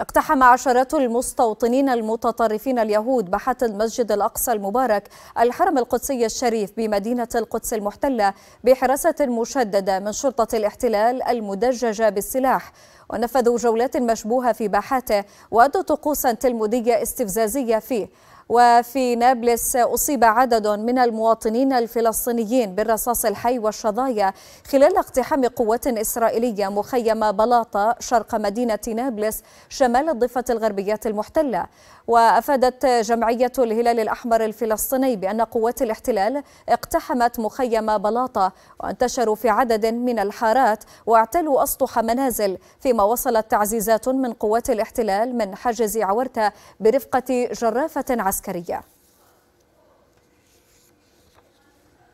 اقتحم عشرات المستوطنين المتطرفين اليهود باحة المسجد الأقصى المبارك الحرم القدسي الشريف بمدينة القدس المحتلة بحراسة مشددة من شرطة الاحتلال المدججة بالسلاح ونفذوا جولات مشبوهة في باحاته وأدوا طقوسا تلمودية استفزازية فيه وفي نابلس أصيب عدد من المواطنين الفلسطينيين بالرصاص الحي والشظايا خلال اقتحام قوة إسرائيلية مخيم بلاطة شرق مدينة نابلس شمال الضفة الغربية المحتلة وأفادت جمعية الهلال الأحمر الفلسطيني بأن قوات الاحتلال اقتحمت مخيم بلاطة وانتشروا في عدد من الحارات واعتلوا أسطح منازل فيما وصلت تعزيزات من قوات الاحتلال من حجز عورتة برفقة جرافة عسكرية عسكرية